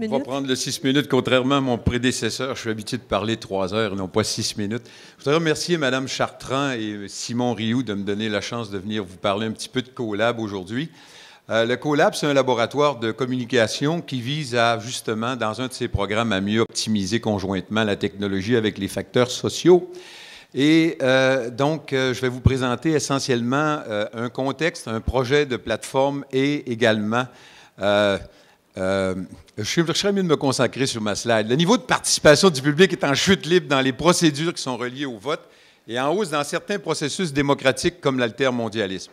On va prendre le six minutes. Contrairement à mon prédécesseur, je suis habitué de parler trois heures, non pas six minutes. Je voudrais remercier Mme Chartrand et Simon Rioux de me donner la chance de venir vous parler un petit peu de CoLab aujourd'hui. Euh, le CoLab, c'est un laboratoire de communication qui vise à, justement, dans un de ses programmes, à mieux optimiser conjointement la technologie avec les facteurs sociaux. Et euh, donc, euh, je vais vous présenter essentiellement un contexte, un projet de plateforme et également euh, je, serais mieux de me consacrer sur ma slide. Le niveau de participation du public est en chute libre dans les procédures qui sont reliées au vote et en hausse dans certains processus démocratiques comme l'altermondialisme.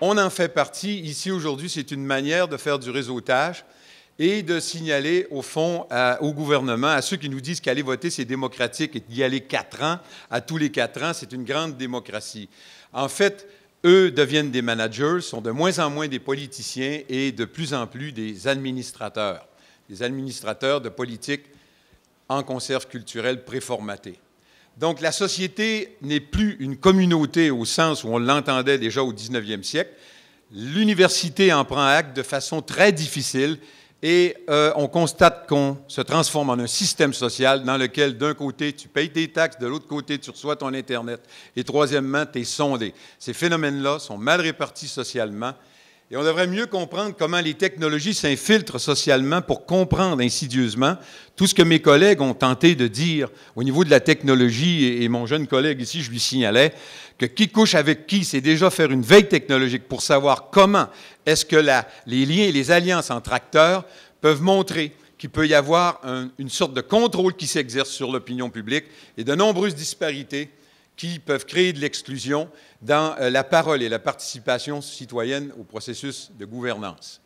On en fait partie. Ici, aujourd'hui, c'est une manière de faire du réseautage et de signaler, au fond, au gouvernement, à ceux qui nous disent qu'aller voter, c'est démocratique et d'y aller quatre ans, à tous les quatre ans, c'est une grande démocratie. En fait, eux deviennent des managers, sont de moins en moins des politiciens et de plus en plus des administrateurs, des administrateurs de politique en conserve culturelle préformatée. Donc la société n'est plus une communauté au sens où on l'entendait déjà au 19e siècle. L'université en prend acte de façon très difficile et euh, on constate qu'on se transforme en un système social dans lequel, d'un côté, tu payes tes taxes, de l'autre côté, tu reçois ton Internet. Et troisièmement, tu es sondé. Ces phénomènes-là sont mal répartis socialement et on devrait mieux comprendre comment les technologies s'infiltrent socialement pour comprendre insidieusement tout ce que mes collègues ont tenté de dire au niveau de la technologie. Et, mon jeune collègue ici, je lui signalais que qui couche avec qui, c'est déjà faire une veille technologique pour savoir comment est-ce que les liens et les alliances entre acteurs peuvent montrer qu'il peut y avoir une sorte de contrôle qui s'exerce sur l'opinion publique et de nombreuses disparités qui peuvent créer de l'exclusion dans euh, la parole et la participation citoyenne au processus de gouvernance.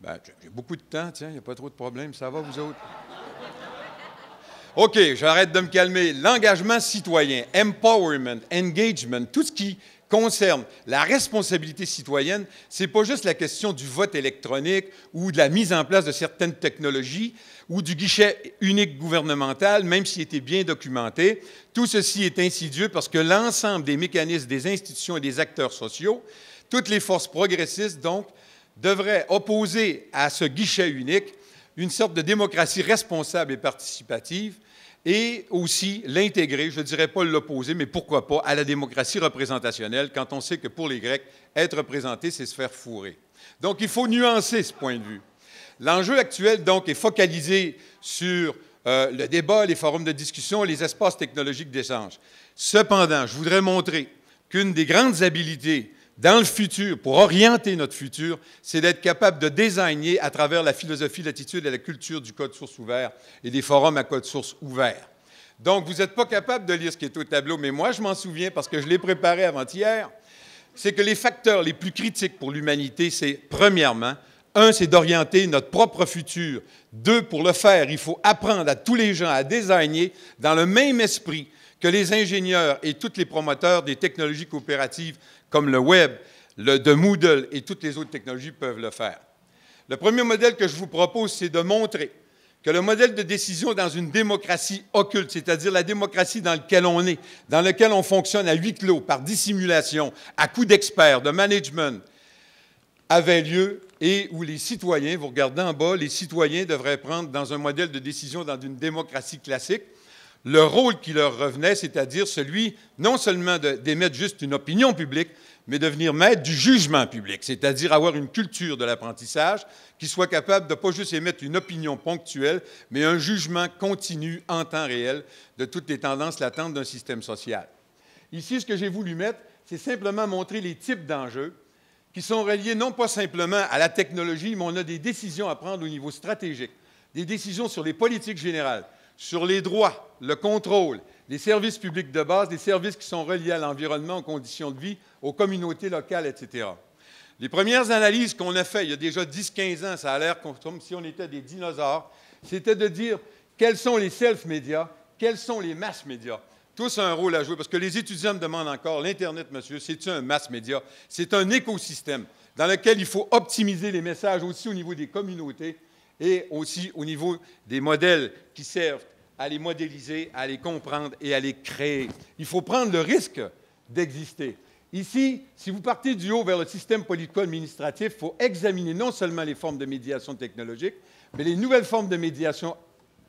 Ben, J'ai beaucoup de temps, tiens, il n'y a pas trop de problèmes, ça va vous autres? OK, j'arrête de me calmer. L'engagement citoyen, empowerment, engagement, tout ce qui concerne la responsabilité citoyenne, ce n'est pas juste la question du vote électronique ou de la mise en place de certaines technologies ou du guichet unique gouvernemental, même s'il était bien documenté. Tout ceci est insidieux parce que l'ensemble des mécanismes des institutions et des acteurs sociaux, toutes les forces progressistes, donc, devraient opposer à ce guichet unique une sorte de démocratie responsable et participative, et aussi l'intégrer, je ne dirais pas l'opposer, mais pourquoi pas, à la démocratie représentationnelle, quand on sait que pour les Grecs, être représenté, c'est se faire fourrer. Donc il faut nuancer ce point de vue. L'enjeu actuel, donc, est focalisé sur euh, le débat, les forums de discussion, les espaces technologiques d'échange. Cependant, je voudrais montrer qu'une des grandes habiletés dans le futur, pour orienter notre futur, c'est d'être capable de désigner à travers la philosophie, l'attitude et la culture du code source ouvert et des forums à code source ouvert. Donc, vous n'êtes pas capable de lire ce qui est au tableau, mais moi, je m'en souviens parce que je l'ai préparé avant-hier. C'est que les facteurs les plus critiques pour l'humanité, c'est premièrement, un, c'est d'orienter notre propre futur. Deux, pour le faire, il faut apprendre à tous les gens à désigner dans le même esprit que les ingénieurs et tous les promoteurs des technologies coopératives comme le web, le, de Moodle et toutes les autres technologies peuvent le faire. Le premier modèle que je vous propose, c'est de montrer que le modèle de décision dans une démocratie occulte, c'est-à-dire la démocratie dans laquelle on est, dans laquelle on fonctionne à huis clos, par dissimulation, à coups d'experts, de management, avait lieu et où les citoyens, vous regardez en bas, les citoyens devraient prendre dans un modèle de décision dans une démocratie classique, le rôle qui leur revenait, c'est-à-dire celui non seulement d'émettre juste une opinion publique, mais de devenir mettre du jugement public, c'est-à-dire avoir une culture de l'apprentissage qui soit capable de pas juste émettre une opinion ponctuelle, mais un jugement continu en temps réel de toutes les tendances latentes d'un système social. Ici, ce que j'ai voulu mettre, c'est simplement montrer les types d'enjeux qui sont reliés non pas simplement à la technologie, mais on a des décisions à prendre au niveau stratégique, des décisions sur les politiques générales, sur les droits, le contrôle, les services publics de base, les services qui sont reliés à l'environnement, aux conditions de vie, aux communautés locales, etc. Les premières analyses qu'on a faites il y a déjà 10-15 ans, ça a l'air comme si on était des dinosaures, c'était de dire quels sont les self-médias, quels sont les mass-médias. Tous ont un rôle à jouer parce que les étudiants me demandent encore l'Internet, monsieur, c'est-tu un mass-média? C'est un écosystème dans lequel il faut optimiser les messages aussi au niveau des communautés et aussi au niveau des modèles qui servent à les modéliser, à les comprendre et à les créer. Il faut prendre le risque d'exister. Ici, si vous partez du haut vers le système politico-administratif, il faut examiner non seulement les formes de médiation technologique, mais les nouvelles formes de médiation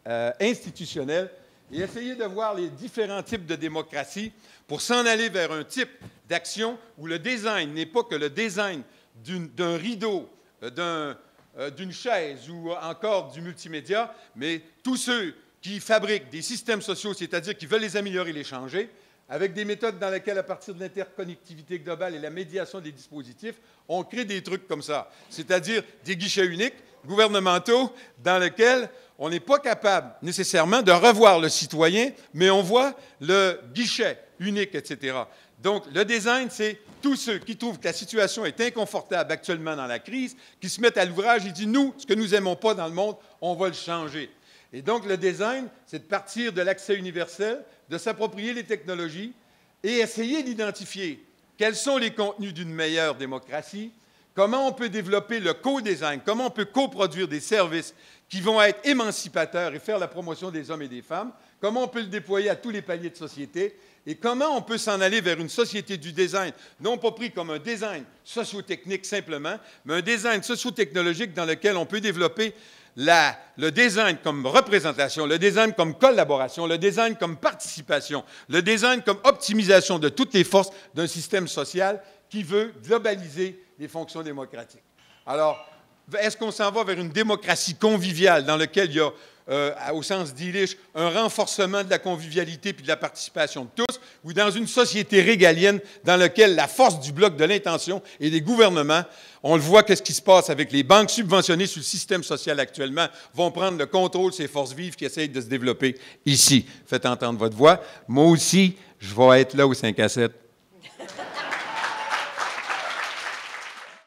euh, institutionnelle et essayer de voir les différents types de démocratie pour s'en aller vers un type d'action où le design n'est pas que le design d'un rideau, euh, d'un euh, d'une chaise ou encore du multimédia, mais tous ceux qui fabriquent des systèmes sociaux, c'est-à-dire qui veulent les améliorer, les changer, avec des méthodes dans lesquelles, à partir de l'interconnectivité globale et la médiation des dispositifs, on crée des trucs comme ça, c'est-à-dire des guichets uniques gouvernementaux dans lesquels on n'est pas capable nécessairement de revoir le citoyen, mais on voit le guichet unique, etc. Donc, le design, c'est tous ceux qui trouvent que la situation est inconfortable actuellement dans la crise, qui se mettent à l'ouvrage et disent, nous, ce que nous n'aimons pas dans le monde, on va le changer. Et donc, le design, c'est de partir de l'accès universel, de s'approprier les technologies et essayer d'identifier quels sont les contenus d'une meilleure démocratie, comment on peut développer le co-design, comment on peut coproduire des services qui vont être émancipateurs et faire la promotion des hommes et des femmes, comment on peut le déployer à tous les paliers de société et comment on peut s'en aller vers une société du design, non pas pris comme un design socio-technique simplement, mais un design socio-technologique dans lequel on peut développer le design comme représentation, le design comme collaboration, le design comme participation, le design comme optimisation de toutes les forces d'un système social qui veut globaliser les fonctions démocratiques. Alors, est-ce qu'on s'en va vers une démocratie conviviale dans laquelle il y a euh, au sens d'Ilich, un renforcement de la convivialité puis de la participation de tous, ou dans une société régalienne dans laquelle la force du bloc de l'intention et des gouvernements, on le voit, qu'est-ce qui se passe avec les banques subventionnées sur le système social actuellement, vont prendre le contrôle de ces forces vives qui essayent de se développer ici. Faites entendre votre voix. Moi aussi, je vais être là au 5 à 7